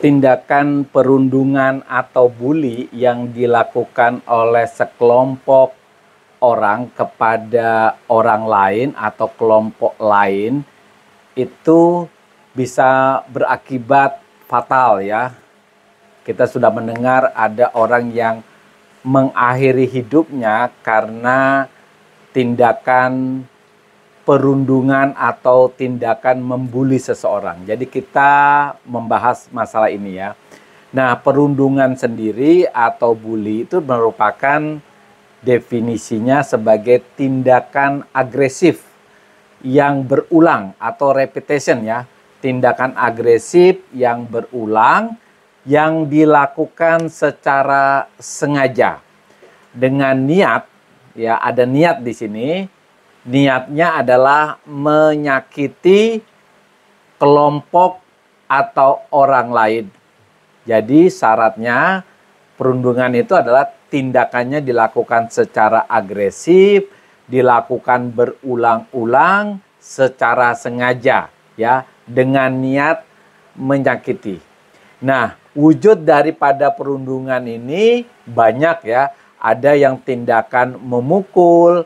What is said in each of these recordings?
tindakan perundungan atau bully yang dilakukan oleh sekelompok orang kepada orang lain atau kelompok lain itu bisa berakibat fatal ya. Kita sudah mendengar ada orang yang mengakhiri hidupnya karena tindakan perundungan atau tindakan membuli seseorang. Jadi kita membahas masalah ini ya. Nah, perundungan sendiri atau bully itu merupakan definisinya sebagai tindakan agresif yang berulang atau repetition ya. Tindakan agresif yang berulang yang dilakukan secara sengaja dengan niat ya ada niat di sini niatnya adalah menyakiti kelompok atau orang lain. Jadi syaratnya perundungan itu adalah tindakannya dilakukan secara agresif, dilakukan berulang-ulang secara sengaja ya dengan niat menyakiti. Nah, wujud daripada perundungan ini banyak ya. Ada yang tindakan memukul,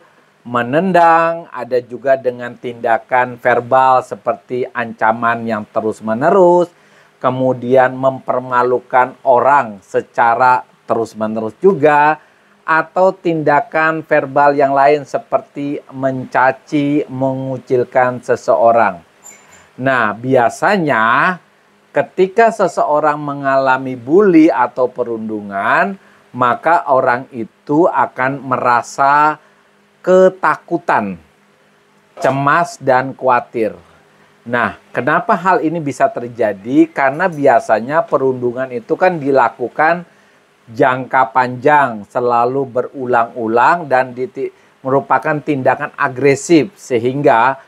menendang, ada juga dengan tindakan verbal seperti ancaman yang terus-menerus, kemudian mempermalukan orang secara terus-menerus juga, atau tindakan verbal yang lain seperti mencaci, mengucilkan seseorang. Nah, biasanya ketika seseorang mengalami bully atau perundungan, maka orang itu akan merasa ketakutan, cemas, dan khawatir. Nah, kenapa hal ini bisa terjadi? Karena biasanya perundungan itu kan dilakukan jangka panjang, selalu berulang-ulang dan merupakan tindakan agresif sehingga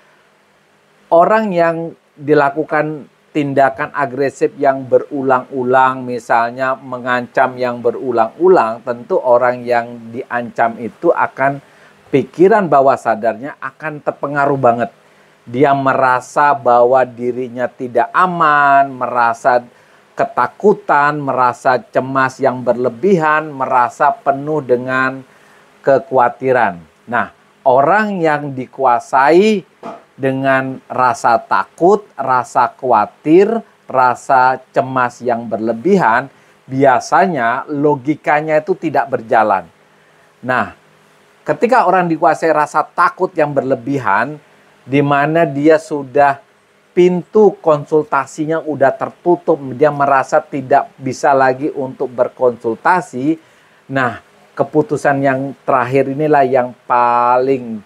orang yang dilakukan tindakan agresif yang berulang-ulang misalnya mengancam yang berulang-ulang tentu orang yang diancam itu akan pikiran bawah sadarnya akan terpengaruh banget. Dia merasa bahwa dirinya tidak aman, merasa ketakutan, merasa cemas yang berlebihan, merasa penuh dengan kekhawatiran. Nah, orang yang dikuasai dengan rasa takut, rasa khawatir, rasa cemas yang berlebihan, biasanya logikanya itu tidak berjalan. Nah, Ketika orang dikuasai rasa takut yang berlebihan, di mana dia sudah pintu konsultasinya udah tertutup, dia merasa tidak bisa lagi untuk berkonsultasi. Nah, keputusan yang terakhir inilah yang paling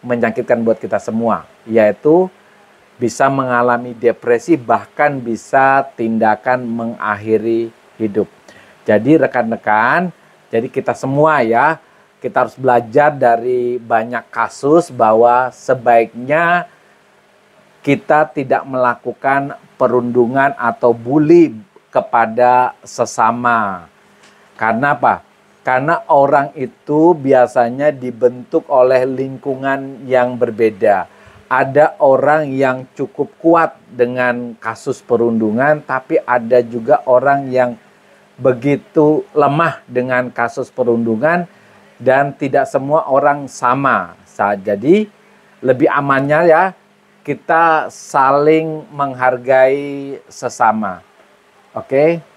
menyakitkan buat kita semua, yaitu bisa mengalami depresi, bahkan bisa tindakan mengakhiri hidup. Jadi, rekan-rekan, jadi kita semua ya, kita harus belajar dari banyak kasus bahwa sebaiknya kita tidak melakukan perundungan atau bully kepada sesama. Karena apa? Karena orang itu biasanya dibentuk oleh lingkungan yang berbeda. Ada orang yang cukup kuat dengan kasus perundungan, tapi ada juga orang yang begitu lemah dengan kasus perundungan dan tidak semua orang sama. saat Jadi lebih amannya ya kita saling menghargai sesama. Oke. Okay?